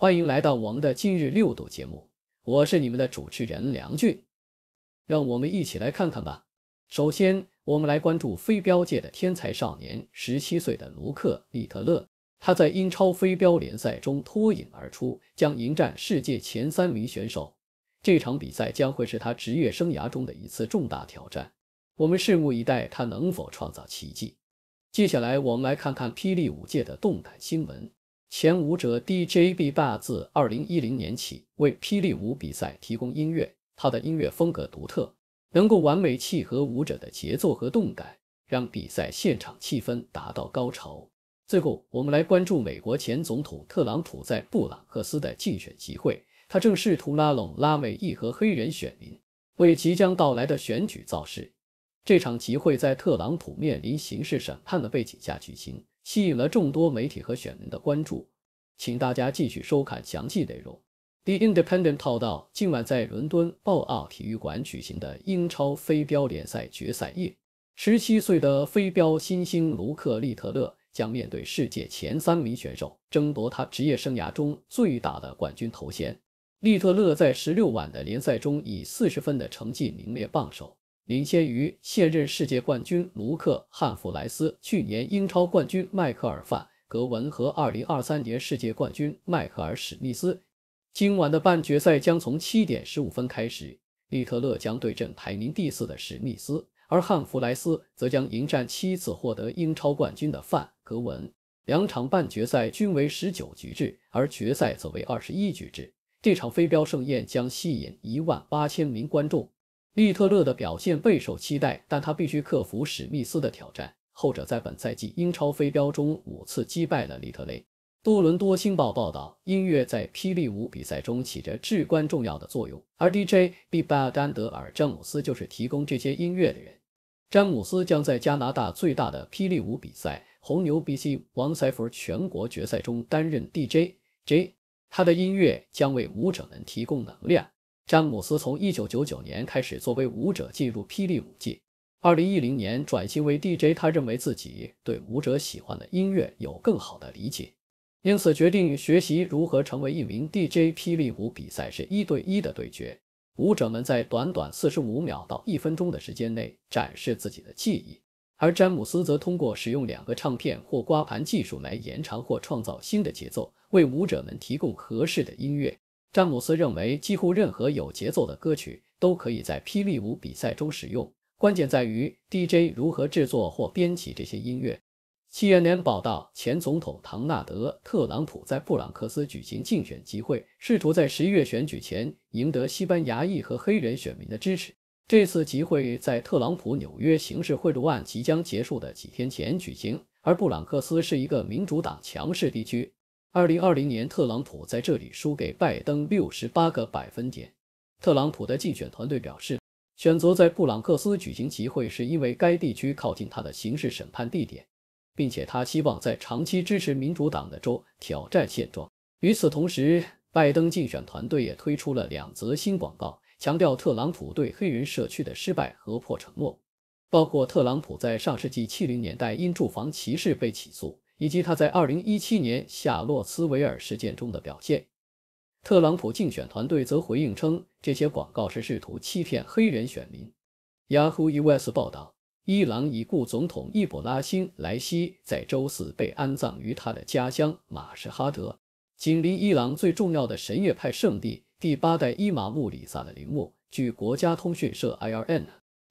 欢迎来到我们的今日六度节目，我是你们的主持人梁俊。让我们一起来看看吧。首先，我们来关注飞镖界的天才少年，十七岁的卢克·利特勒。他在英超飞镖联赛中脱颖而出，将迎战世界前三名选手。这场比赛将会是他职业生涯中的一次重大挑战。我们拭目以待，他能否创造奇迹。接下来，我们来看看霹雳舞界的动态新闻。前舞者 DJ B 霸自二零一零年起为霹雳舞比赛提供音乐，他的音乐风格独特，能够完美契合舞者的节奏和动感，让比赛现场气氛达到高潮。最后，我们来关注美国前总统特朗普在布朗克斯的竞选集会，他正试图拉拢拉美裔和黑人选民，为即将到来的选举造势。这场集会在特朗普面临刑事审判的背景下举行。吸引了众多媒体和选民的关注，请大家继续收看详细内容。The Independent 报道，今晚在伦敦奥奥体育馆举行的英超飞镖联赛决赛夜，十七岁的飞镖新星卢克·利特勒将面对世界前三名选手，争夺他职业生涯中最大的冠军头衔。利特勒在十六晚的联赛中以四十分的成绩名列榜首。领先于现任世界冠军卢克汉弗莱斯、去年英超冠军迈克尔范格文和2023年世界冠军迈克尔史密斯。今晚的半决赛将从7点15分开始，利特勒将对阵排名第四的史密斯，而汉弗莱斯则将迎战七次获得英超冠军的范格文。两场半决赛均为19局制，而决赛则为21局制。这场飞镖盛宴将吸引18000名观众。利特勒的表现备受期待，但他必须克服史密斯的挑战。后者在本赛季英超飞镖中五次击败了利特勒。多伦多星报报道，音乐在霹雳舞比赛中起着至关重要的作用，而 DJ 比巴丹德尔詹姆斯就是提供这些音乐的人。詹姆斯将在加拿大最大的霹雳舞比赛红牛 BC 王赛福全国决赛中担任 DJ。他的音乐将为舞者们提供能量。詹姆斯从一九九九年开始作为舞者进入霹雳舞界，二零一零年转型为 DJ。他认为自己对舞者喜欢的音乐有更好的理解，因此决定学习如何成为一名 DJ。霹雳舞比赛是一对一的对决，舞者们在短短四十五秒到一分钟的时间内展示自己的技艺，而詹姆斯则通过使用两个唱片或刮盘技术来延长或创造新的节奏，为舞者们提供合适的音乐。詹姆斯认为，几乎任何有节奏的歌曲都可以在霹雳舞比赛中使用，关键在于 DJ 如何制作或编辑这些音乐。《CNN 报》报道，前总统唐纳德·特朗普在布朗克斯举行竞选集会，试图在十一月选举前赢得西班牙裔和黑人选民的支持。这次集会在特朗普纽约刑事贿赂案即将结束的几天前举行，而布朗克斯是一个民主党强势地区。二零二零年，特朗普在这里输给拜登六十八个百分点。特朗普的竞选团队表示，选择在布朗克斯举行集会是因为该地区靠近他的刑事审判地点，并且他希望在长期支持民主党的州挑战现状。与此同时，拜登竞选团队也推出了两则新广告，强调特朗普对黑人社区的失败和破承诺，包括特朗普在上世纪七零年代因住房歧视被起诉。以及他在2017年夏洛斯维尔事件中的表现，特朗普竞选团队则回应称，这些广告是试图欺骗黑人选民。Yahoo US 报道，伊朗已故总统易卜拉欣·莱西在周四被安葬于他的家乡马什哈德，紧邻伊朗最重要的什叶派圣地第八代伊玛目里萨的陵墓。据国家通讯社 i r n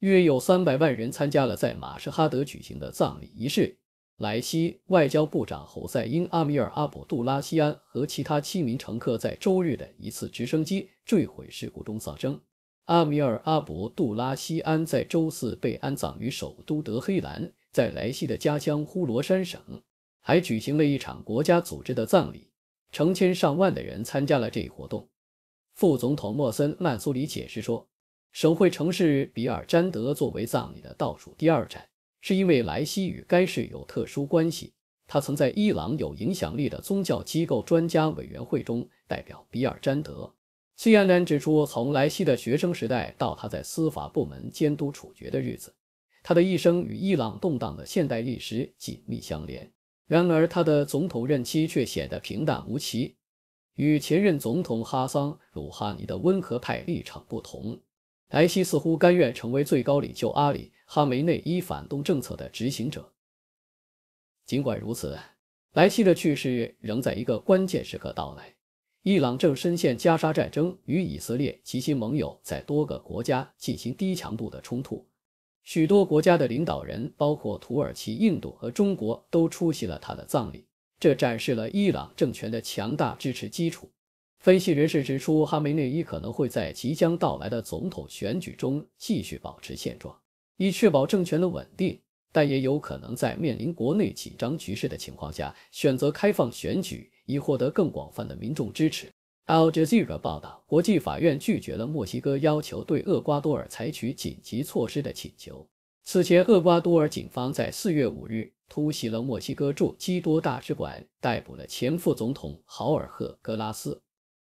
约有300万人参加了在马什哈德举行的葬礼仪式。莱西外交部长侯赛因·阿米尔·阿卜杜拉西安和其他七名乘客在周日的一次直升机坠毁事故中丧生。阿米尔·阿卜杜拉西安在周四被安葬于首都德黑兰，在莱西的家乡呼罗珊省还举行了一场国家组织的葬礼，成千上万的人参加了这一活动。副总统莫森·曼苏里解释说，省会城市比尔詹德作为葬礼的倒数第二站。是因为莱西与该市有特殊关系，他曾在伊朗有影响力的宗教机构专家委员会中代表比尔·詹德。CNN 指出，从莱西的学生时代到他在司法部门监督处决的日子，他的一生与伊朗动荡的现代历史紧密相连。然而，他的总统任期却显得平淡无奇，与前任总统哈桑·鲁哈尼的温和派立场不同。莱西似乎甘愿成为最高领袖阿里·哈梅内伊反动政策的执行者。尽管如此，莱西的去世仍在一个关键时刻到来。伊朗正深陷加沙战争与以色列及其盟友在多个国家进行低强度的冲突。许多国家的领导人，包括土耳其、印度和中国，都出席了他的葬礼，这展示了伊朗政权的强大支持基础。分析人士指出，哈梅内伊可能会在即将到来的总统选举中继续保持现状，以确保政权的稳定，但也有可能在面临国内紧张局势的情况下，选择开放选举，以获得更广泛的民众支持。Al Jazeera 报道，国际法院拒绝了墨西哥要求对厄瓜多尔采取紧急措施的请求。此前，厄瓜多尔警方在4月5日突袭了墨西哥驻基多大使馆，逮捕了前副总统豪尔赫·格拉斯。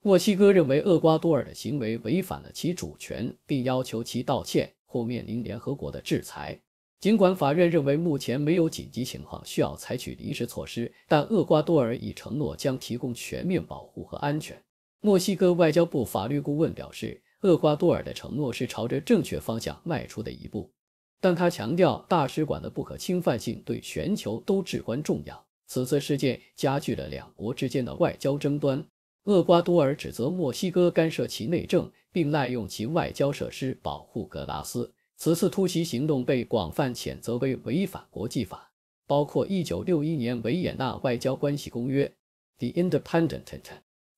墨西哥认为厄瓜多尔的行为违反了其主权，并要求其道歉或面临联合国的制裁。尽管法院认为目前没有紧急情况需要采取临时措施，但厄瓜多尔已承诺将提供全面保护和安全。墨西哥外交部法律顾问表示，厄瓜多尔的承诺是朝着正确方向迈出的一步，但他强调大使馆的不可侵犯性对全球都至关重要。此次事件加剧了两国之间的外交争端。厄瓜多尔指责墨西哥干涉其内政，并滥用其外交设施保护格拉斯。此次突袭行动被广泛谴责为违反国际法，包括1961年维也纳外交关系公约。The Independent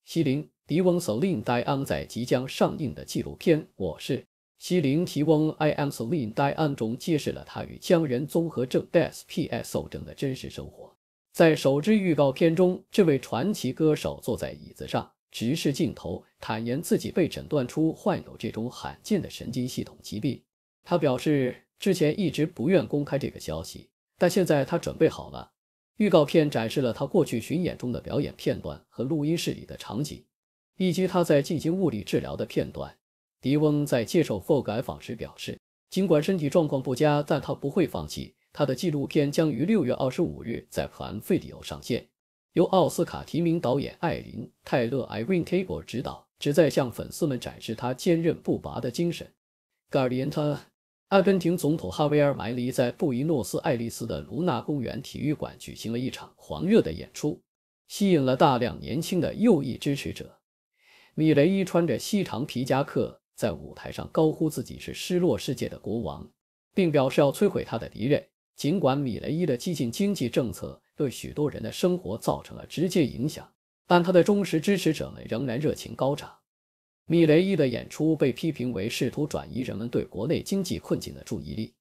西林提翁 s o 戴安在即将上映的纪录片《我是西林提翁 I Am Solin d i 中，揭示了他与江人综合症 （DSPS） 争的真实生活。在首支预告片中，这位传奇歌手坐在椅子上，直视镜头，坦言自己被诊断出患有这种罕见的神经系统疾病。他表示，之前一直不愿公开这个消息，但现在他准备好了。预告片展示了他过去巡演中的表演片段和录音室里的场景，以及他在进行物理治疗的片段。迪翁在接受《o 尔》采访时表示，尽管身体状况不佳，但他不会放弃。他的纪录片将于六月二十五日在韩费里奥上线，由奥斯卡提名导演艾琳·泰勒 （Irene a b l e 执导，旨在向粉丝们展示他坚韧不拔的精神。盖尔·迪亚纳，阿根廷总统哈维尔·埋莱在布宜诺斯艾利斯的卢纳公园体育馆举行了一场狂热的演出，吸引了大量年轻的右翼支持者。米雷伊穿着西长皮夹克，在舞台上高呼自己是“失落世界的国王”，并表示要摧毁他的敌人。尽管米雷伊的激进经济政策对许多人的生活造成了直接影响，但他的忠实支持者们仍然热情高涨。米雷伊的演出被批评为试图转移人们对国内经济困境的注意力。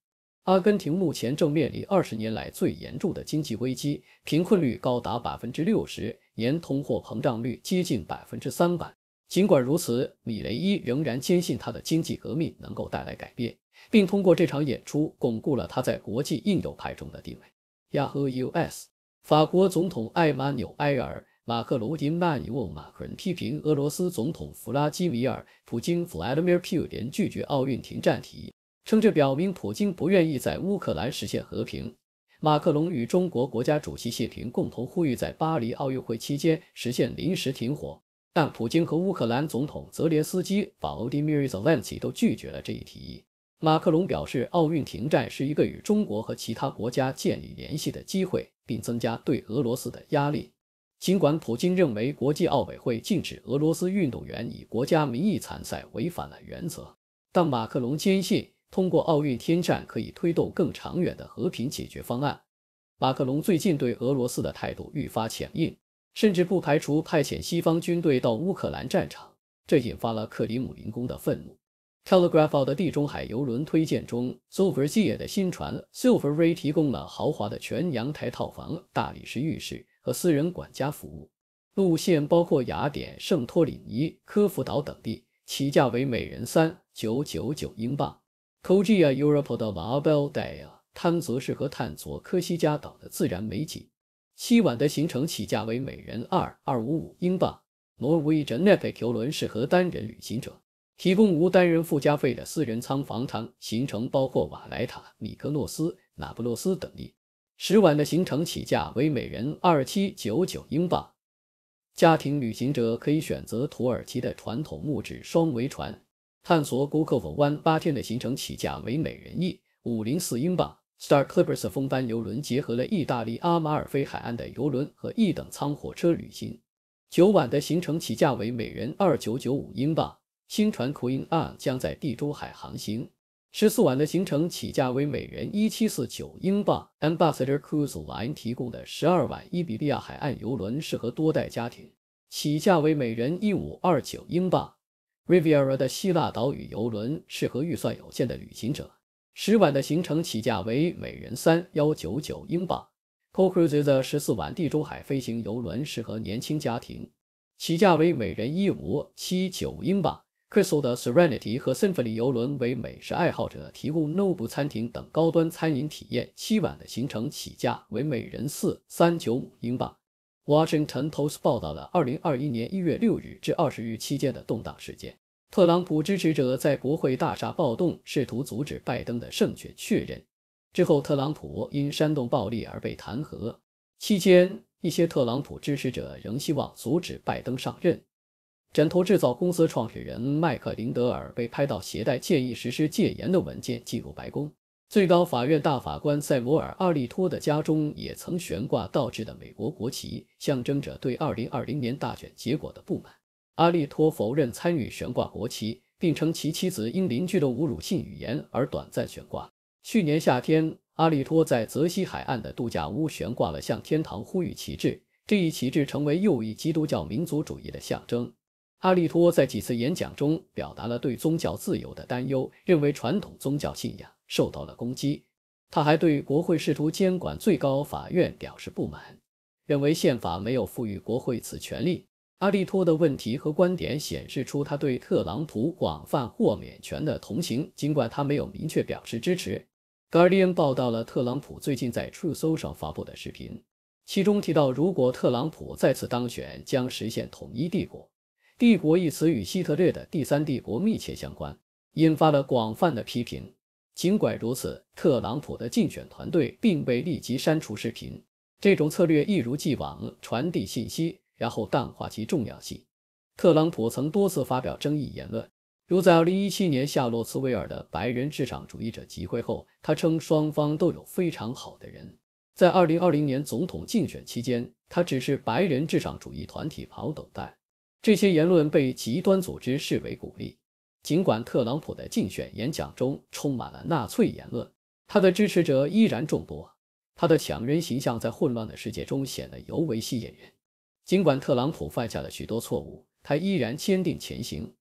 阿根廷目前正面临二十年来最严重的经济危机，贫困率高达百分之六十，年通货膨胀率接近百分之三百。尽管如此，米雷伊仍然坚信他的经济革命能够带来改变。并通过这场演出巩固了他在国际印斗派中的地位。U.S. 法国总统埃玛纽埃尔·马克龙迪曼 m 沃马克批评俄罗斯总统弗拉基米尔·普京 （Vladimir Putin） 拒绝奥运停战提议，称这表明普京不愿意在乌克兰实现和平。马克龙与中国国家主席谢平共同呼吁在巴黎奥运会期间实现临时停火，但普京和乌克兰总统泽连斯基 （Volodymyr Zelensky） 都拒绝了这一提议。马克龙表示，奥运停战是一个与中国和其他国家建立联系的机会，并增加对俄罗斯的压力。尽管普京认为国际奥委会禁止俄罗斯运动员以国家名义参赛违反了原则，但马克龙坚信通过奥运停战可以推动更长远的和平解决方案。马克龙最近对俄罗斯的态度愈发强硬，甚至不排除派遣西方军队到乌克兰战场，这引发了克里姆林宫的愤怒。Telegraph 的地中海游轮推荐中，Silver Sea 的新船 Silveray 提供了豪华的全阳台套房、大理石浴室和私人管家服务。路线包括雅典、圣托里尼、科孚岛等地，起价为每人三九九九英镑。c o g i a Europa 的 Malbella，它们则适合探索科西嘉岛的自然美景。西晚的行程起价为每人二二五五英镑。挪威 e n e p c 游轮适合单人旅行者。提供无单人附加费的私人舱房舱行程，包括瓦莱塔、米克诺斯、那不勒斯等地。十晚的行程起价为每人二七九九英镑。家庭旅行者可以选择土耳其的传统木质双桅船，探索古克福湾。八天的行程起价为每人一五零四英镑。Star Clippers 风帆游轮结合了意大利阿马尔菲海岸的游轮和一等舱火车旅行。九晚的行程起价为每人二九九五英镑。新船 Queen Anne 将在地中海航行，十四晚的行程起价为每人一七四九英镑。Ambassador c r u i s e 提供的十二晚伊比利亚海岸游轮适合多代家庭，起价为每人一五二九英镑。Riviera 的希腊岛屿游轮适合预算有限的旅行者，十晚的行程起价为每人三幺九九英镑。c o c r u i s e 的十四晚地中海飞行游轮适合年轻家庭，起价为每人一五七九英镑。Crystal 的 Serenity 和 Symphony 游轮为美食爱好者提供 Noble 餐厅等高端餐饮体验。七晚的行程起价为每人四三九五英镑。Washington Post 报道了二零二一年一月六日至二十日期间的动荡事件：特朗普支持者在国会大厦暴动，试图阻止拜登的胜选确认。之后，特朗普因煽动暴力而被弹劾。期间，一些特朗普支持者仍希望阻止拜登上任。枕头制造公司创始人麦克林德尔被拍到携带建议实施戒严的文件进入白宫。最高法院大法官塞摩尔·阿利托的家中也曾悬挂倒置的美国国旗，象征着对2020年大选结果的不满。阿利托否认参与悬挂国旗，并称其妻子因邻居的侮辱性语言而短暂悬挂。去年夏天，阿利托在泽西海岸的度假屋悬挂了向天堂呼吁旗帜，这一旗帜成为右翼基督教民族主义的象征。阿利托在几次演讲中表达了对宗教自由的担忧，认为传统宗教信仰受到了攻击。他还对国会试图监管最高法院表示不满，认为宪法没有赋予国会此权利。阿利托的问题和观点显示出他对特朗普广泛豁免权的同情，尽管他没有明确表示支持。i a 恩报道了特朗普最近在 t r u e Social 发布的视频，其中提到，如果特朗普再次当选，将实现统一帝国。“帝国”一词与希特勒的第三帝国密切相关，引发了广泛的批评。尽管如此，特朗普的竞选团队并未立即删除视频。这种策略一如既往：传递信息，然后淡化其重要性。特朗普曾多次发表争议言论，如在二零一七年夏洛茨维尔的白人至上主义者集会后，他称双方都有非常好的人。在二零二零年总统竞选期间，他只是白人至上主义团体跑等待。这些言论被极端组织视为鼓励。尽管特朗普的竞选演讲中充满了纳粹言论，他的支持者依然众多。他的强人形象在混乱的世界中显得尤为吸引人。尽管特朗普犯下了许多错误，他依然坚定前行。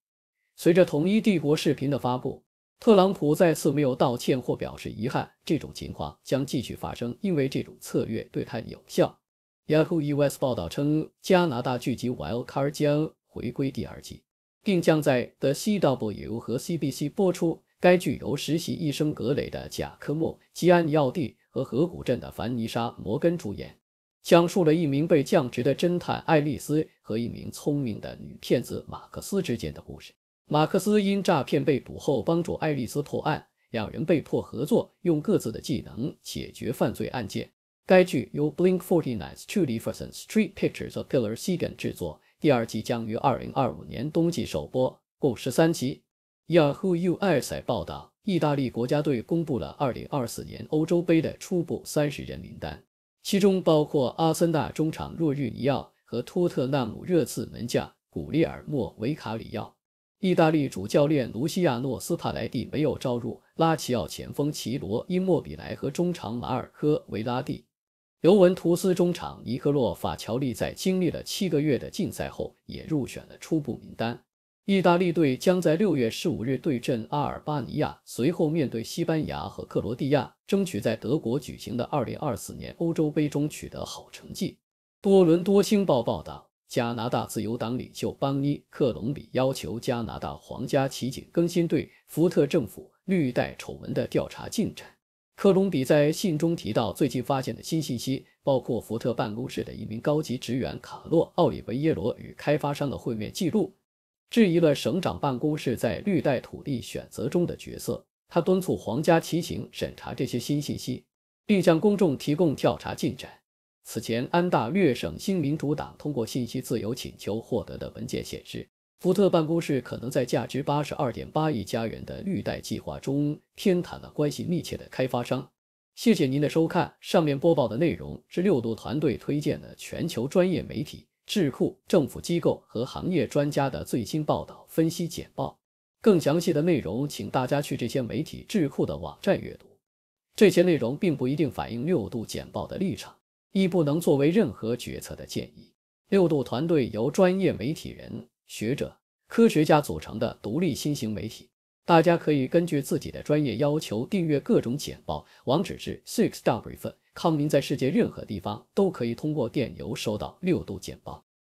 随着统一帝国视频的发布，特朗普再次没有道歉或表示遗憾。这种情况将继续发生，因为这种策略对他有效。Yahoo US 报道称，加拿大剧集《Wild Card》将回归第二季，并将在 The CW 和 CBC 播出。该剧由实习医生格雷的贾科莫·基安尼奥蒂和河谷镇的凡妮莎·摩根主演，讲述了一名被降职的侦探爱丽丝和一名聪明的女骗子马克思之间的故事。马克思因诈骗被捕后，帮助爱丽丝破案，两人被迫合作，用各自的技能解决犯罪案件。该剧由 Blink Forty Nine、u e r s o n s t r e e t Pictures 和 Pillar s e g n 制作。第二季将于二零二五年冬季首播。共十三集。y a h o o u s a 报道，意大利国家队公布了二零二四年欧洲杯的初步三十人名单，其中包括阿森纳中场若日尼奥和托特纳姆热刺门将古利尔莫维卡里奥。意大利主教练卢西亚诺斯帕莱蒂没有招入拉齐奥前锋奇罗伊莫比莱和中场马尔科维拉蒂。尤文图斯中场尼克洛·法乔利在经历了七个月的禁赛后，也入选了初步名单。意大利队将在6月15日对阵阿尔巴尼亚，随后面对西班牙和克罗地亚，争取在德国举行的2024年欧洲杯中取得好成绩。多伦多星报报道，加拿大自由党领袖邦尼·克隆比要求加拿大皇家骑警更新对福特政府绿带丑闻的调查进展。克隆比在信中提到，最近发现的新信息包括福特办公室的一名高级职员卡洛奥利维耶罗与开发商的会面记录，质疑了省长办公室在绿带土地选择中的角色。他敦促皇家骑行审查这些新信息，并向公众提供调查进展。此前，安大略省新民主党通过信息自由请求获得的文件显示。福特办公室可能在价值八十二点八亿加元的绿带计划中偏袒了关系密切的开发商。谢谢您的收看。上面播报的内容是六度团队推荐的全球专业媒体、智库、政府机构和行业专家的最新报道、分析简报。更详细的内容，请大家去这些媒体智库的网站阅读。这些内容并不一定反映六度简报的立场，亦不能作为任何决策的建议。六度团队由专业媒体人。学者、科学家组成的独立新型媒体，大家可以根据自己的专业要求订阅各种简报。网址是 s i x w c o 康您在世界任何地方都可以通过电邮收到六度简报。